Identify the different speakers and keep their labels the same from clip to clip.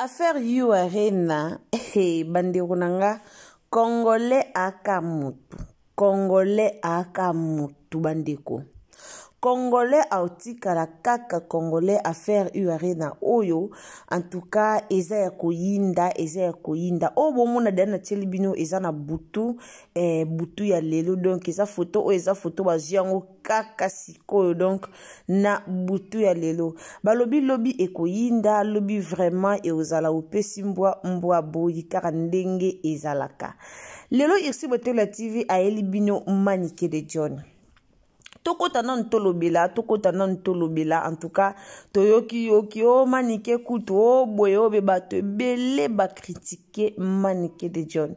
Speaker 1: affaire ure na hey, bandeko na nga kongole aka motu kongole aka motu bandeko congolais aotikala kaka congolais affaire ure na oyo antuka eza ya koyinda eza ya koyinda oyo bomona dali natieli bino eza na butu eh, butu ya lelo donk eza foto oyo eza foto bazwi yango kaka sikoyo donk na butu ya lelo balobi lobi ekoyinda lobi vraiment ekozala opesi mbwa mbwa boyi kaka ndenge ezalaka lelo irsi botelela tv ayeli bino manike de john tokɔta nanu tolobela tokɔta nanu tolobela en tout cas toyoki yoki o manike kutu o boye o be bato ebele bakritike manike de john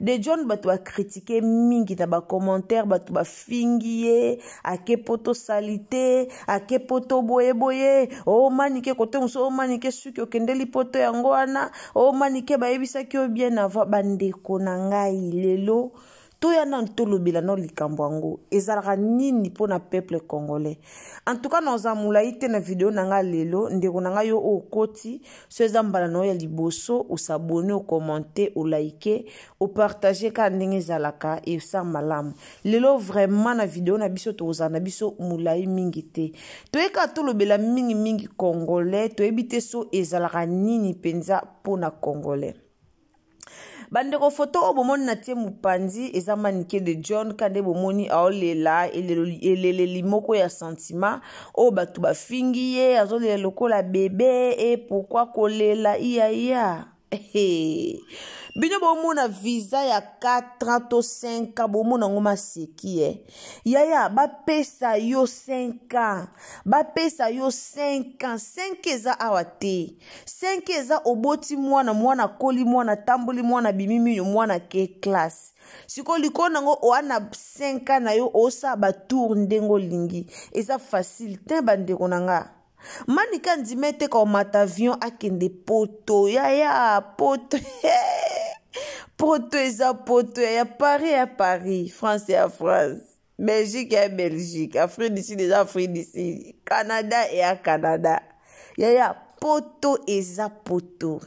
Speaker 1: de john bato bakritike mingi na bacommentaire bato bafingi ye ake mpo tosali te ake mpo toboyeboye o manike kote mosu o manike suki okendeli poto yango wana o manike bayebisaki yo bien avant bandeko na ngai lelo toyana tolobela na likambo yango ezalaka nini mpona peuple congolais antuka naza molai te na video na ngai lelo ndeko na ngai yo oyo okoti so eza mbala na yo ya liboso osabone okomante olaike opartage kaka ndenge ezalaka esa malamu lelo vraiment na video na biso tokozala na biso molai mingi te toyeka tolobela mingimingi congolais toyebi te so ezalaka nini mpenza mpona congolais bandeko foto oyo bomoni na tie mopanzi eza manike de john ka nde bomoni aolela eleleli moko ya sentima oyo bato bafingi ye azolela lokola bebe e eh, pourkui kolela iyaya bino bomona viza ya 4 to 5 bomona yango maseki ye eh. yaya bapesa yo 5 ans bapesa yo 5 ans 5 eza awa te 5 eza oboti mwana mwana akoli mwana atamboli mwana abimi mino mwana ke classe sikoyo likolo nango oana 5 ans na yo osala batour ndenge olingi eza facile te bandeko na ngai manika ndima ete ka omata avion akende poto yaya poto poto eza poto ya paris ya paris france ya france belgique ya belgique afrique du sud eza afrique du sud canada eya canada yaya poto eza poto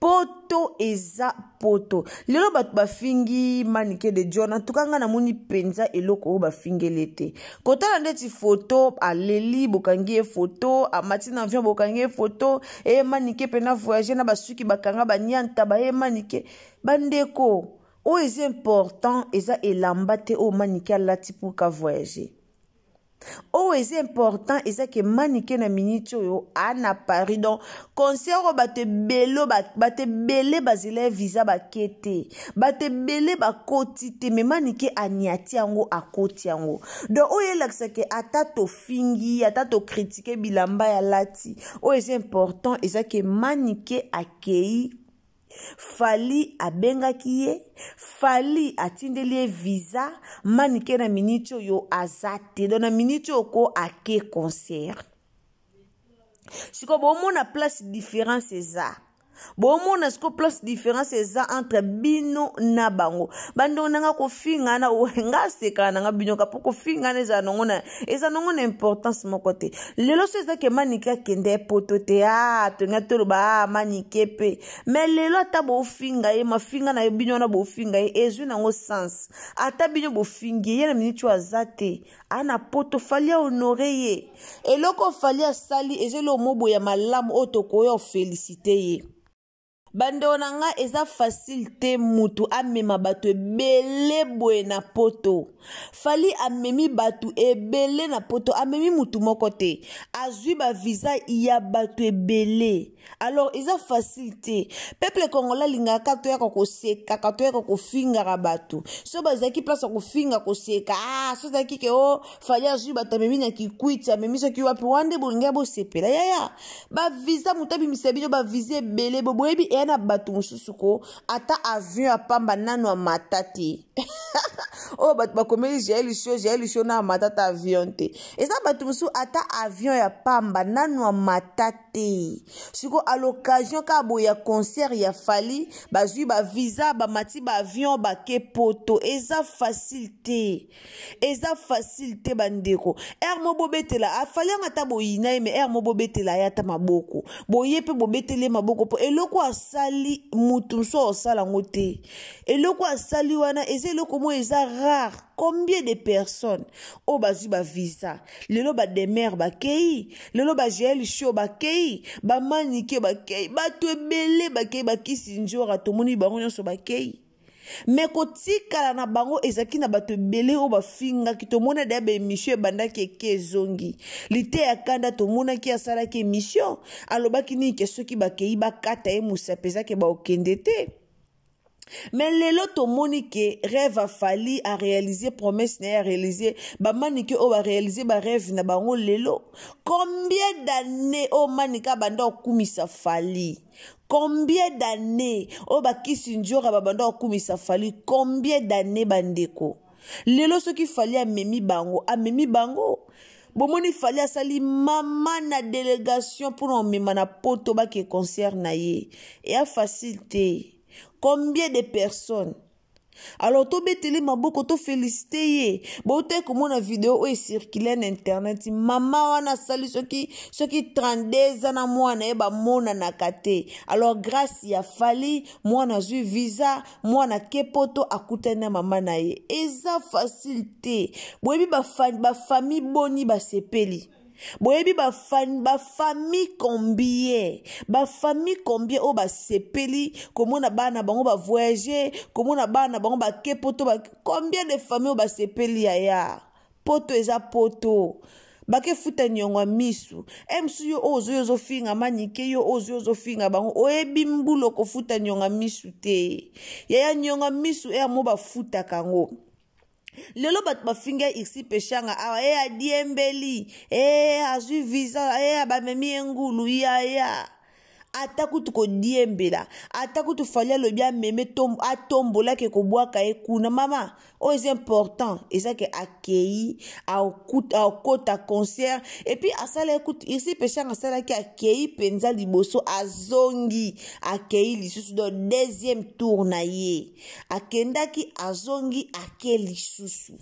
Speaker 1: poto eza poto lelo bato bafingi manike de dior na tuka ngai namoni mpenza eloko oyo bafingeli te kotala ndeti foto aleli bokangi ye foto amati na avion bokangi ye foto eye manike mpena voyage na basuki bakanga banianta baye manike bandeko oyo eza important eza elamba te oyo manike alati mpo ka voyage oyo oh, eza important eza ke manike na miniti oyo ana paris donc conseil oyo oh, bato ebele bato ebele bazela ye visa bake te bato ebele bakoti te me manike aniati yango akoti yango donc oyo oh, elakisa ke ata tofingi ata tokritike bilamba ya lati oyo eza important eza ke manike akei fali abengaki ye fali atindeli ye viza manike na miniti oyo aza te don na miniti oyo ko ake concert sikoyo bomona place différence eza bomona sikoyo place différence eza entre bino na bango bandeko nanga kofingana nga asekaka nanga bino kapo kofingana ezala nango na eza nango na importance moko te lelo so eza ke manike akende epoto te a ah, tonga toloba a ah, manike mpe me lelo ata bofinga ye mafinga na ye bino wana bofinga ye ezwi nango sens ata bino bofingi ye na miniti oyo aza te aa na poto fali ahonore ye eloko fali asali eza elo moboya malamu oyo tokoya ofelisite ye bandeko na ngai eza fasile te motu amema bato ebele boye na poto fali amemi bato ebele na poto amemi motu moko te azwi baviza ya bato ebele alors eza fasile te peuple kongola alingaka toyaka kosekaka toyaka kofingaka bato so bazalaki place ya kofinga koseka ah, so ezalaki ke o oh, fali azwi bato amemi na kikwiti amemi soki wapi wana nde bolingai bosepela yaya baviza motu abimisa bino baviza ebele boboyebi eye na bato mosusu ko ata avion apamba nano amata te oyo oh, bato bakomeli jai lisio jai lisio na amata ta avion te eza bato mosusu ata avion ya pamba nano amata te sikoyo a l'occasion kaka boye ya concert ya fali bazwi bavisa bamati baavion bake poto eza facile te eza facile te bandeko r mo bobetela afali yango ata boyina ye me r mo bobetela ye ata maboko boye mpe bobeteli ye maboko mpo eloko as asali mutu mosusu aosala yango te eloko asali wana eza eloko moko eza rare combien de personnes oyo bazwi bavisa lelo bademere bakei lelo bajael sho bakei bamanike bakei bato ebele bakei bakisi njora tomoni bango nyonso bakei me kotikala na bango ezalaki na bato ebele oyo bafingaki tomonaki ya baemission ebandaki eke ezongi lite ya kanda tomonaki asalaki emission alobaki nini ke soki bakei bakata ye mosapi ezaki baokende te me lelo tomoni ke rêve afali aréalise promese na ye aréalise bamanike oyo baréalise barêve na bango lelo combien d'année oyo manika abanda kokumisa fali combien d'année oyo bakisi nzora babanda kokumisa fali combien d'année bandeko lelo soki fali amemi bango amemi bango bomoni fali asali mama na délégation mpona omema na poto bake concert na ye eya facile te combien de personnes alors tobetelema boko tofélicite ye bote komona video oyo ecircule na internet mama wana asali soki soki 32 eza na mwana ye bamonanaka te alors grâce ya fali mwana azwi visa mwana ake poto akutani na mama na ye eza facile te boyebi bafamille boni basepeli boyebi bafami ba combien bafami combien oyo basepeli komona bana bango bavoyage komona bana bango bake poto ba, combien de famille oyo basepeli yaya poto eza poto bakefuta niongo ya misu e mosusu yo oyo ozoya ozofinga manike yo oyo ozoya ozofinga bango oyebi mbula okofuta niongo ya misu te yaya niongo ya misu eya mo bafutaka yango lelo bato bafinga isi peshanga awa ye eh, adiembeli e eh, azwi visa ye eh, abamemi ye ngulu yaya atakutu kodiembela atakutu fali alobi ameme atombolaki kobwaka ye kuna mama oyo oh, eza important ezaki akei akota concert epui asala ekutu irsi peshang asalaki akei mpenza liboso azongi akei lisusu do deuxième tour na ye akendaki azongi ake lisusu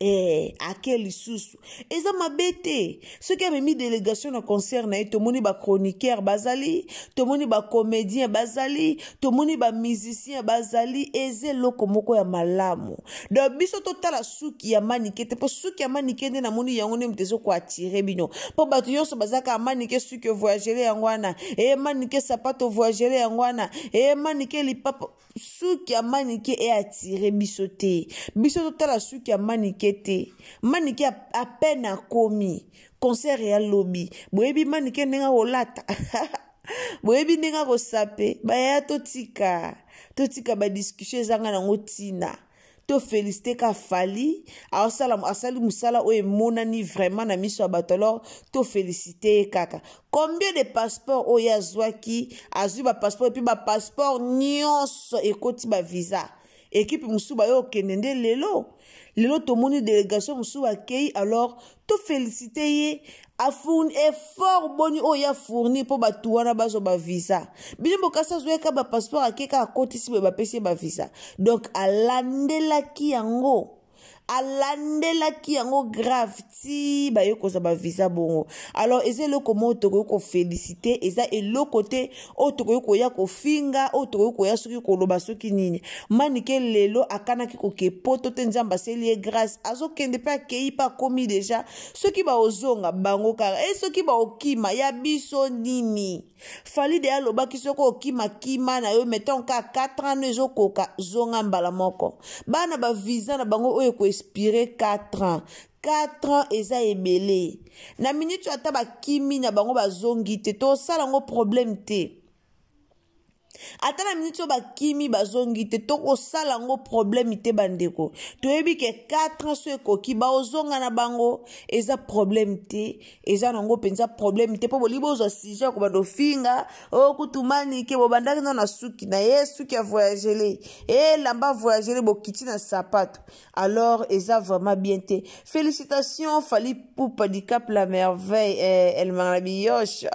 Speaker 1: eh, ake lisusu eza mabe te soki amemi délégation na concert na ye tomoni bachroniqueur bazali tomoni bacomédien bazali tomoni bamusicien bazali eza eloko moko ya malamu donc biso totala suki ya manike te mpo suki ya manike nde namoni yango nde moto ezokoatire bino mpo bato nyonso bazalaka manike suki ovoyagele yango wana eye manike sapato ovoyagele yango wana eye manike lipapa suki ya manike eatire biso te biso totala suki ya manike te manike apene akomi concert ya lobi boyebi manike ndenge akolata boyebi ndenge akosa mpe baya totika totika badiscussion ezanga nango ntina tofelisite ka fali asala asali mosala oyo emonani vraiment na miso ya bato alors tofelisite ye kaka combien de passeport oyo azwaki azwi bapasseport epuis bapasseport nyonso ekoti bavisa ekipe mosusu bayokende nde lelo lelo tomoni délégation mosusu akei alors tofélicite ye afourni effort boni oyo afourni mpo bato wana bazwa bavisa bino bokasi azoyaka bapasseport ake kaka akotisi boye bapesi ye bavisa donk alandelaki yango alandelaki yango grave ti baye kozwa bavisa bongo alors eza eloko moko tokoki kofélicité eza eloko te oyo tokoki koya kofinga oyo tokoki koya soki koloba soki nini manike lelo akanaki koke poto te nzambe aseli ye grâce azokende mpe akei mpe akómi deja soki baozonga bango kaka e soki baokima ya biso nini falide alobaki soki okimakima na yo metonka 4 ans ezokoka zonga mbala moko bana baviza na bango oyo ekoe respire 4 ans 4 ans eza ebele na miniti ata bakimi na bango bazongi te tosala yango problème te ata na miniti oyo bakimi bazongi te tokosala yango probleme te bandeko toyebi ke 4 so ekoki baozonga na bango eza probleme te eza nango mpenza probleme te mpo bolingi bozwa sujet yako bandofinga okutumanike bobandaki nao na suki na ye suki avoyagele elamba avoyagele bokiti na sapato alors eza vraiment bien te félicitation fali pupa dicap la merveille eh, elmanga na biyoshe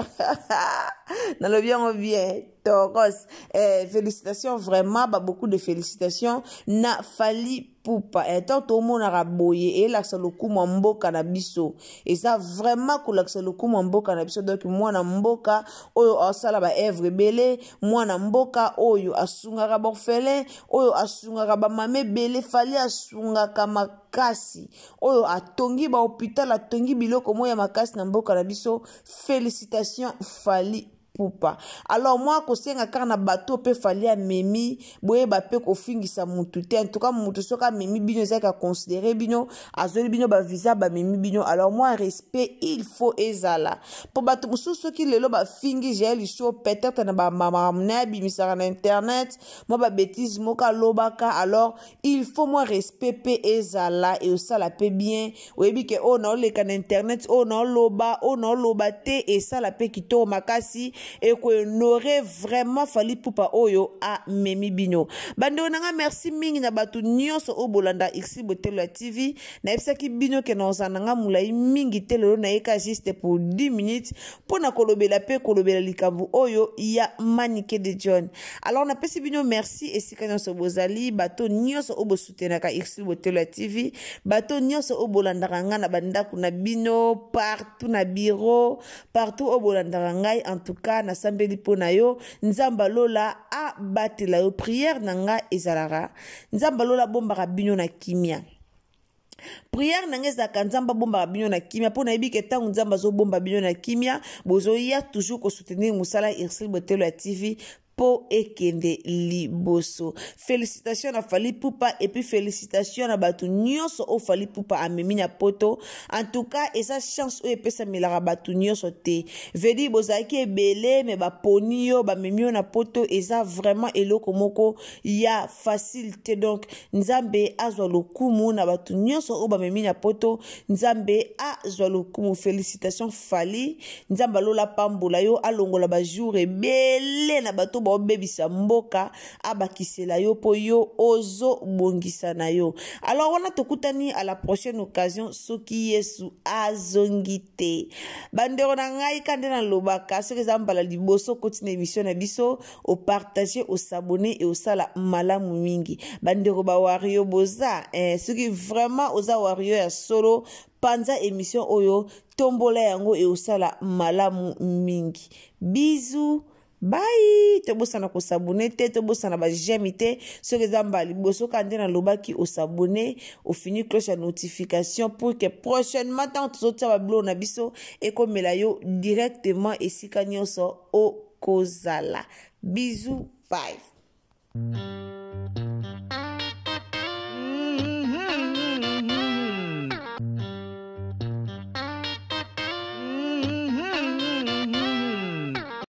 Speaker 1: nalobi yango bien Tauros. Eh, félicitations vraiment, bah, beaucoup de félicitations. Na fali pupa ntango tomonaka boye elakisa lokumu ya mboka na biso eza vraiment kolakisa lokumu ya mboka na biso donk mwana mboka oyo asala baevre ebele mwana mboka oyo asungaka borfelin oyo asungaka bamama ebele fali asungaka makasi oyo atongi bahopital atongi biloko moi ya makasi na mboka na biso félicitation fali pupa alors mwa kosenga kaka na bato mpe fali amemi boyeba mpe kofingisa motu te antuka motu soki amemi bino ezalaki akonsidere bino azweli bino bavisa bamemi bino alors mwa respect il faut ezala mpo bato mosusu soki lelo bafingi jael lisio peut-être na bamakambo na ye abimisaka na internet mwa babétise moko alobaka alors il faut mwa respect mpe ezala eosala mpe bien oyebi ke oyo oh, naoleka na internet oyo oh, naoloba oyo oh, naoloba te esala mpe kitoko makasi ekoenore vraiment fali pupa oyo amemi bino bandeko na nga merci mingi na bato nyonso oyo bolanda ixi botelo ya tv nayebisaki bino ke na kozala na nga molai mingi te lelo nayeka juste pour 10 minutes mpo na kolobela mpe kolobela likambo oyo ya manike de john alors napesi bino merci esika nyonso bozali bato nyonso oyo bosutenaka ixi botelo ya tv bato nyonso oyo bolandaka nga na bandako na bino partout na biro partout oyo bolandaka ngai en tout cas kaka nasambeli mpo na yo nzambe alola abatela yo priere na nga ezalaka nzambe alola abombaka bino na kimia priere na ngai ezalaka nzambe abombaka bino na kimia mpo nayebi ke ntango nzambe azobomba bino na kimia bozoya toujours kosoutenir mosala irsel botelo ya tv mpo ekende liboso félicitation na fali pupa epuis félicitation na bato nyonso oyo oh, fali pupa amemi na poto en tout cas eza chance oyo epesamelaka bato nyonso te vedi bozalaki ebele me baponi yo bamemi yo na poto eza vraiment eloko moko ya facile te donc nzambe azwa lokumu na bato nyonso oyo oh, bamemi na poto nzambe azwa lokumu félicitation fali nzambe alola pambola yo alongola bajour ebele na bato mpo obebisa mboka abakisela yo mpo yo ozobongisa na yo alors wana tokutani à la prochaine occasion soki yesu azongi te bandeko na ngai ka nde nalobaka soki eza mbala liboso okoti na émission na biso opartage osabone e osala malamu mingi bandeko bawario boza eh, soki vraiment oza wario ya solo panza émission oyo tombola yango e osala malamu mingi bizu bai tobosana kosabone te tobosana bajemi te soki eza mbala liboso kaka nde nalobaki osabone ofini cloche ya notification pour que prochainement ntango tozotia babiloko na biso ekomela yo directement esika nyonso okozala bizu bai mm.